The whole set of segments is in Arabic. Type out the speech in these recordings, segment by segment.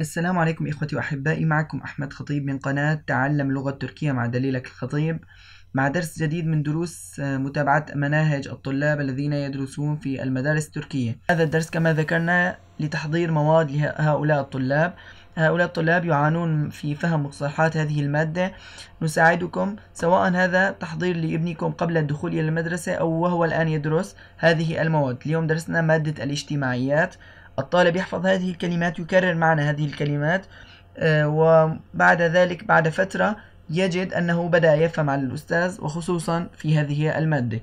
السلام عليكم إخوتي وأحبائي معكم أحمد خطيب من قناة تعلم لغة تركية مع دليلك الخطيب مع درس جديد من دروس متابعة مناهج الطلاب الذين يدرسون في المدارس التركية هذا الدرس كما ذكرنا لتحضير مواد لهؤلاء الطلاب هؤلاء الطلاب يعانون في فهم مصطلحات هذه المادة نساعدكم سواء هذا تحضير لابنكم قبل الدخول إلى المدرسة أو وهو الآن يدرس هذه المواد اليوم درسنا مادة الاجتماعيات الطالب يحفظ هذه الكلمات يكرر معنى هذه الكلمات آه، وبعد ذلك بعد فترة يجد أنه بدأ يفهم على الأستاذ وخصوصا في هذه المادة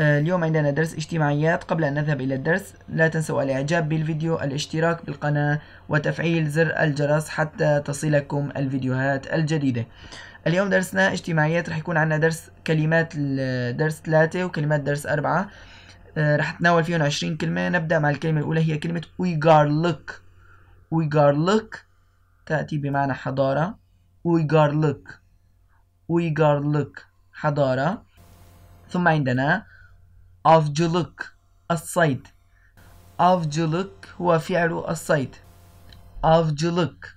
آه، اليوم عندنا درس اجتماعيات قبل أن نذهب إلى الدرس لا تنسوا الإعجاب بالفيديو الاشتراك بالقناة وتفعيل زر الجرس حتى تصلكم الفيديوهات الجديدة اليوم درسنا اجتماعيات رح يكون عندنا درس كلمات درس ثلاثة وكلمات درس أربعة آه، راح اتناول فيهم 20 كلمة نبدأ مع الكلمة الأولى هي كلمة ويغارلك ويغارلك تأتي بمعنى حضارة ويغارلك ويغارلك حضارة ثم عندنا أفجلك الصيد أفجلك هو فعل الصيد أفجلك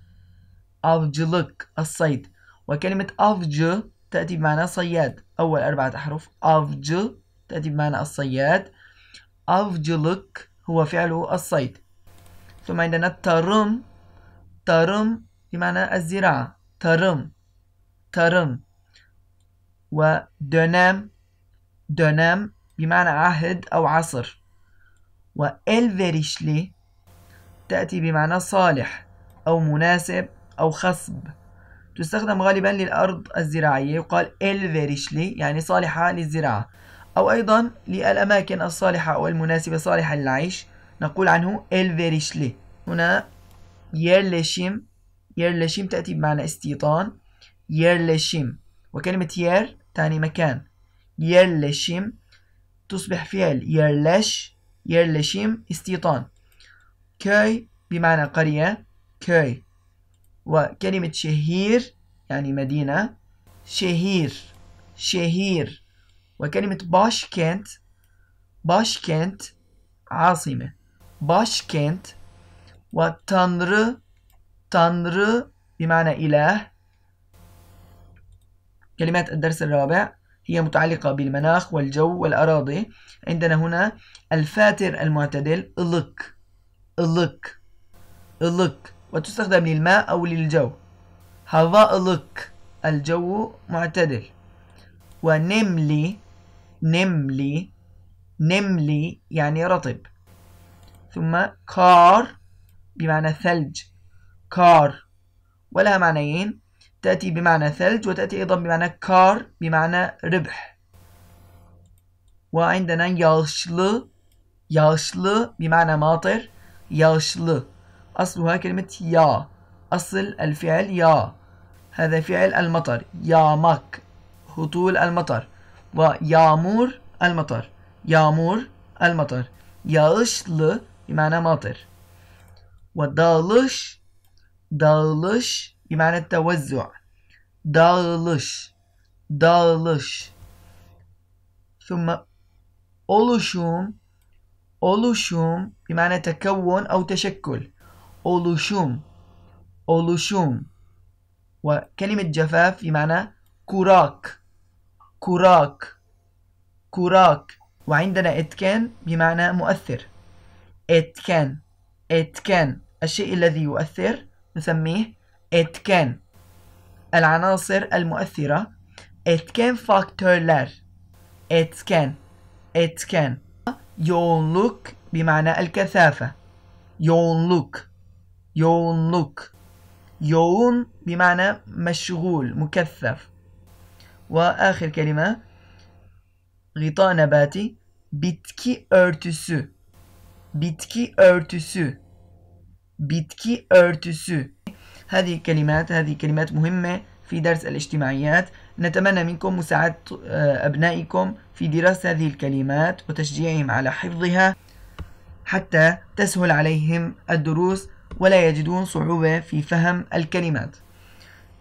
أفجلك الصيد وكلمة أفج تأتي بمعنى صياد أول أربعة أحرف أفج تأتي بمعنى الصياد avcılık هو فعله الصيد ثم عندنا ترم ترم بمعنى الزراعة ترم و دونام دونام بمعنى عهد أو عصر و إلفريشلي تأتي بمعنى صالح أو مناسب أو خصب تستخدم غالبا للأرض الزراعية يقال إلفريشلي يعني صالحة للزراعة أو أيضا للأماكن الصالحة أو المناسبة صالحة للعيش نقول عنه إلفيريشلي هنا يرلشيم يرلشيم تأتي بمعنى استيطان يرلشيم وكلمة ير تعني مكان يرلشيم تصبح فعل يرلش يرلشيم استيطان كاي بمعنى قرية كاي وكلمة شهير يعني مدينة شهير شهير وكلمة باشكنت باشكنت عاصمة باشكنت وتنر تنر بمعنى إله كلمات الدرس الرابع هي متعلقة بالمناخ والجو والأراضي عندنا هنا الفاتر المعتدل إلك إلك إلك وتستخدم للماء أو للجو هذا إلك الجو معتدل ونملي نملي نملي يعني رطب ثم كار بمعنى ثلج كار ولها معنيين تأتي بمعنى ثلج وتأتي أيضا بمعنى كار بمعنى ربح وعندنا يغشل يغشل بمعنى ماطر يغشل أصلها كلمة يا أصل الفعل يا هذا فعل المطر يا مك هطول المطر ويامور المطر يامور المطر yağışlı بمعنى مطر ودالش dağılış بمعنى التوزع dağılış dağılış ثم oluşum oluşum بمعنى تكون أو تشكل oluşum oluşum وكلمة جفاف بمعنى كراك كوراك كوراك وعندنا it can بمعنى مؤثر it can it can الشيء الذي يؤثر نسميه it can العناصر المؤثرة it can faktörler it can it can لوك بمعنى الكثافة يون لوك يون بمعنى مشغول مكثف وآخر كلمة غطاء نباتي بيتكي أرتسو بيتكي أرتسو بيتكي أرتسو هذه كلمات هذه كلمات مهمة في درس الاجتماعيات نتمنى منكم مساعدة آه، أبنائكم في دراسة هذه الكلمات وتشجيعهم على حفظها حتى تسهل عليهم الدروس ولا يجدون صعوبة في فهم الكلمات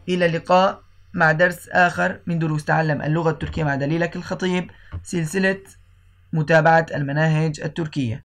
إلى اللقاء مع درس آخر من دروس تعلم اللغة التركية مع دليلك الخطيب سلسلة متابعة المناهج التركية